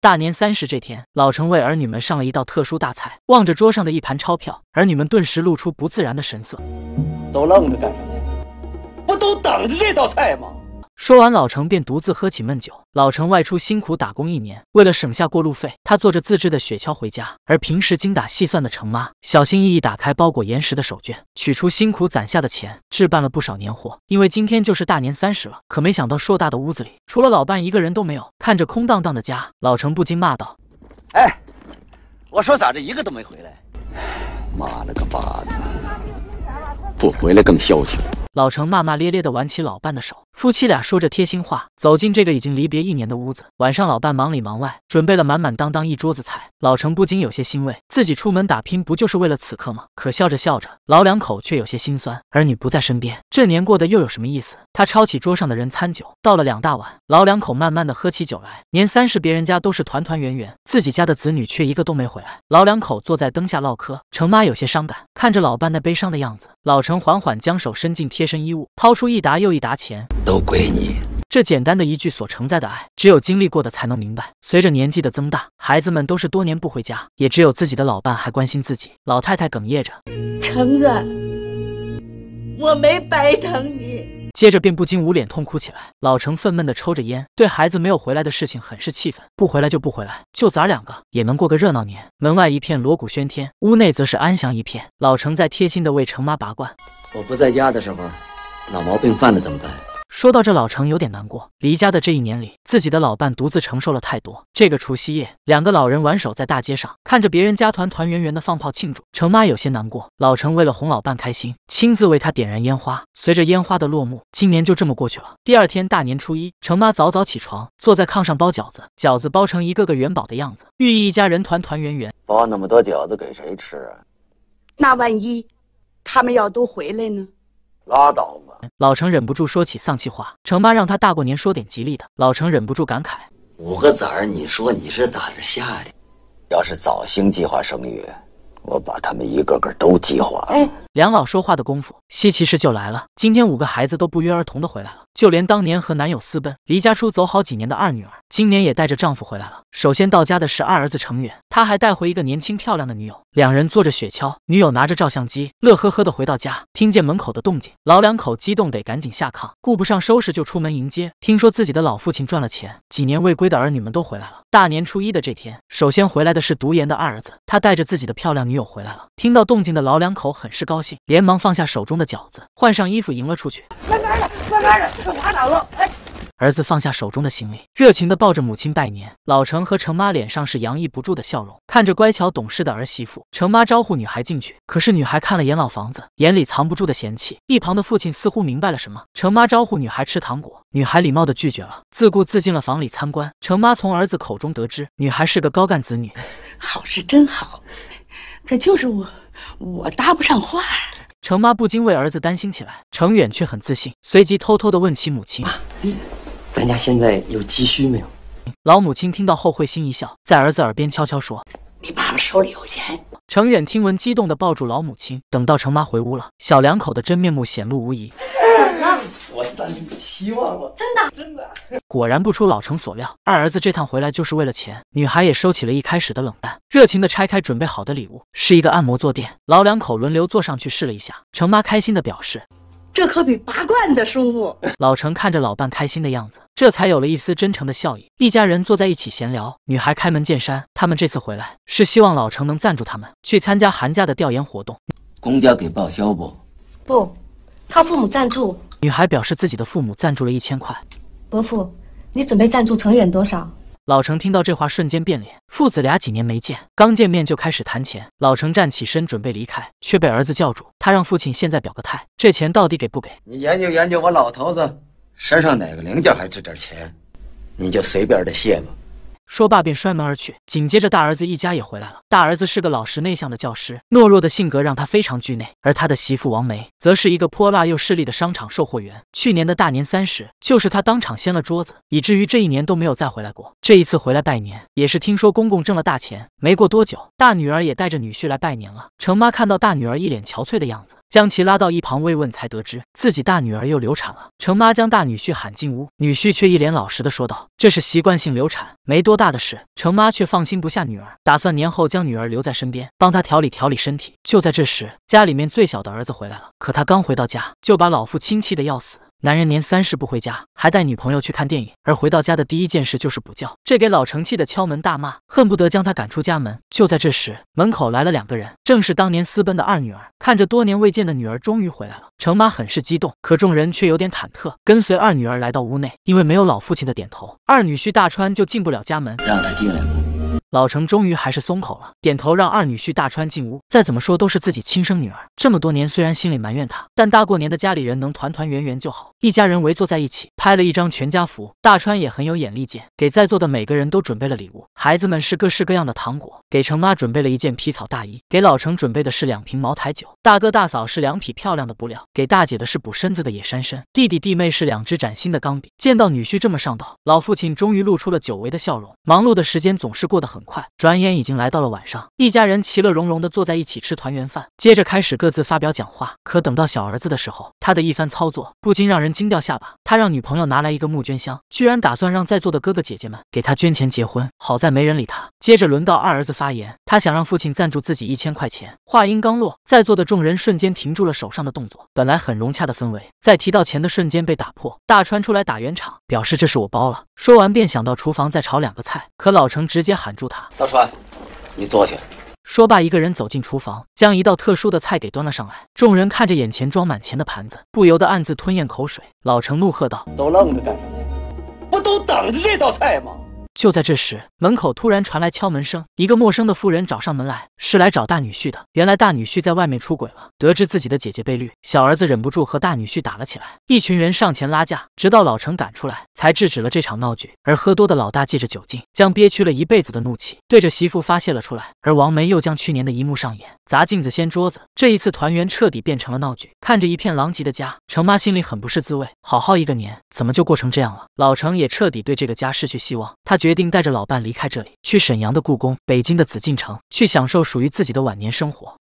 大年三十这天，老陈为儿女们上了一道特殊大菜。望着桌上的一盘钞票，儿女们顿时露出不自然的神色。都愣着干什么？不都等着这道菜吗？说完，老程便独自喝起闷酒。老程外出辛苦打工一年，为了省下过路费，他坐着自制的雪橇回家。而平时精打细算的程妈，小心翼翼打开包裹岩石的手绢，取出辛苦攒下的钱，置办了不少年货。因为今天就是大年三十了，可没想到，硕大的屋子里除了老伴，一个人都没有。看着空荡荡的家，老程不禁骂道：“哎，我说咋这一个都没回来？妈了个巴子，不回来更消停。”老程骂骂咧咧地挽起老伴的手，夫妻俩说着贴心话，走进这个已经离别一年的屋子。晚上，老伴忙里忙外，准备了满满当当一桌子菜。老程不禁有些欣慰，自己出门打拼，不就是为了此刻吗？可笑着笑着，老两口却有些心酸，儿女不在身边，这年过得又有什么意思？他抄起桌上的人参酒，倒了两大碗。老两口慢慢的喝起酒来。年三十，别人家都是团团圆圆，自己家的子女却一个都没回来。老两口坐在灯下唠嗑，程妈有些伤感，看着老伴那悲伤的样子，老程缓缓将手伸进贴。身衣物，掏出一沓又一沓钱，都归你。这简单的一句所承载的爱，只有经历过的才能明白。随着年纪的增大，孩子们都是多年不回家，也只有自己的老伴还关心自己。老太太哽咽着：“橙子，我没白疼你。”接着便不禁捂脸痛哭起来，老程愤懑地抽着烟，对孩子没有回来的事情很是气愤。不回来就不回来，就咱两个也能过个热闹年。门外一片锣鼓喧天，屋内则是安详一片。老程在贴心地为程妈拔罐。我不在家的时候，老毛病犯了怎么办？说到这，老程有点难过。离家的这一年里，自己的老伴独自承受了太多。这个除夕夜，两个老人挽手在大街上，看着别人家团团圆圆的放炮庆祝，程妈有些难过。老程为了哄老伴开心，亲自为他点燃烟花。随着烟花的落幕，今年就这么过去了。第二天大年初一，程妈早早起床，坐在炕上包饺子，饺子包成一个个元宝的样子，寓意一家人团团圆圆。包那么多饺子给谁吃啊？那万一他们要都回来呢？拉倒吧！老程忍不住说起丧气话。程妈让他大过年说点吉利的。老程忍不住感慨：五个崽儿，你说你是咋着下的？要是早兴计划生育，我把他们一个个都计划。梁老说话的功夫，稀奇事就来了。今天五个孩子都不约而同的回来了。就连当年和男友私奔、离家出走好几年的二女儿，今年也带着丈夫回来了。首先到家的是二儿子程远，他还带回一个年轻漂亮的女友，两人坐着雪橇，女友拿着照相机，乐呵呵的回到家。听见门口的动静，老两口激动得赶紧下炕，顾不上收拾就出门迎接。听说自己的老父亲赚了钱，几年未归的儿女们都回来了。大年初一的这天，首先回来的是读研的二儿子，他带着自己的漂亮女友回来了。听到动静的老两口很是高兴，连忙放下手中的饺子，换上衣服迎了出去。开门了，开门了。儿子放下手中的行李，热情地抱着母亲拜年。老程和程妈脸上是洋溢不住的笑容，看着乖巧懂事的儿媳妇。程妈招呼女孩进去，可是女孩看了眼老房子，眼里藏不住的嫌弃。一旁的父亲似乎明白了什么，程妈招呼女孩吃糖果，女孩礼貌地拒绝了，自顾自进了房里参观。程妈从儿子口中得知，女孩是个高干子女，好是真好，可就是我我搭不上话。程妈不禁为儿子担心起来，程远却很自信，随即偷偷的问起母亲：“妈，咱家现在有积蓄没有？”老母亲听到后会心一笑，在儿子耳边悄悄说：“你爸爸手里有钱。”程远听闻，激动的抱住老母亲。等到程妈回屋了，小两口的真面目显露无疑。希望我真的，真的。果然不出老程所料，二儿子这趟回来就是为了钱。女孩也收起了一开始的冷淡，热情的拆开准备好的礼物，是一个按摩坐垫。老两口轮流坐上去试了一下，程妈开心的表示：“这可比拔罐的舒服。”老程看着老伴开心的样子，这才有了一丝真诚的笑意。一家人坐在一起闲聊，女孩开门见山：“他们这次回来是希望老程能赞助他们去参加寒假的调研活动，公家给报销不？不，靠父母赞助。”女孩表示自己的父母赞助了一千块。伯父，你准备赞助程远多少？老程听到这话，瞬间变脸。父子俩几年没见，刚见面就开始谈钱。老程站起身准备离开，却被儿子叫住。他让父亲现在表个态，这钱到底给不给？你研究研究我老头子身上哪个零件还值点钱，你就随便的谢吧。说罢便摔门而去，紧接着大儿子一家也回来了。大儿子是个老实内向的教师，懦弱的性格让他非常惧内，而他的媳妇王梅则是一个泼辣又势利的商场售货员。去年的大年三十，就是他当场掀了桌子，以至于这一年都没有再回来过。这一次回来拜年，也是听说公公挣了大钱。没过多久，大女儿也带着女婿来拜年了。程妈看到大女儿一脸憔悴的样子。将其拉到一旁慰问，才得知自己大女儿又流产了。程妈将大女婿喊进屋，女婿却一脸老实的说道：“这是习惯性流产，没多大的事。”程妈却放心不下女儿，打算年后将女儿留在身边，帮她调理调理身体。就在这时，家里面最小的儿子回来了，可他刚回到家，就把老父亲气的要死。男人年三十不回家，还带女朋友去看电影，而回到家的第一件事就是补觉，这给老成气的敲门大骂，恨不得将他赶出家门。就在这时，门口来了两个人，正是当年私奔的二女儿。看着多年未见的女儿终于回来了，程妈很是激动，可众人却有点忐忑。跟随二女儿来到屋内，因为没有老父亲的点头，二女婿大川就进不了家门，让他进来吧。老程终于还是松口了，点头让二女婿大川进屋。再怎么说都是自己亲生女儿，这么多年虽然心里埋怨他，但大过年的家里人能团团圆圆就好。一家人围坐在一起拍了一张全家福。大川也很有眼力见，给在座的每个人都准备了礼物。孩子们是各式各样的糖果，给程妈准备了一件皮草大衣，给老程准备的是两瓶茅台酒。大哥大嫂是两匹漂亮的布料，给大姐的是补身子的野山参，弟弟弟妹是两只崭新的钢笔。见到女婿这么上道，老父亲终于露出了久违的笑容。忙碌的时间总是过得很。很快，转眼已经来到了晚上，一家人其乐融融地坐在一起吃团圆饭。接着开始各自发表讲话。可等到小儿子的时候，他的一番操作不禁让人惊掉下巴。他让女朋友拿来一个募捐箱，居然打算让在座的哥哥姐姐们给他捐钱结婚。好在没人理他。接着轮到二儿子发言，他想让父亲赞助自己一千块钱。话音刚落，在座的众人瞬间停住了手上的动作。本来很融洽的氛围，在提到钱的瞬间被打破。大川出来打圆场。表示这是我包了。说完便想到厨房再炒两个菜，可老程直接喊住他：“大川，你坐下。”说罢，一个人走进厨房，将一道特殊的菜给端了上来。众人看着眼前装满钱的盘子，不由得暗自吞咽口水。老程怒喝道：“都愣着干什么？不都等着这道菜吗？”就在这时，门口突然传来敲门声，一个陌生的妇人找上门来，是来找大女婿的。原来大女婿在外面出轨了，得知自己的姐姐被绿，小儿子忍不住和大女婿打了起来，一群人上前拉架，直到老陈赶出来才制止了这场闹剧。而喝多的老大借着酒劲，将憋屈了一辈子的怒气对着媳妇发泄了出来，而王梅又将去年的一幕上演，砸镜子掀桌子。这一次团圆彻底变成了闹剧，看着一片狼藉的家，程妈心里很不是滋味，好好一个年怎么就过成这样了？老程也彻底对这个家失去希望，他觉。决定带着老伴离开这里，去沈阳的故宫、北京的紫禁城，去享受属于自己的晚年生活。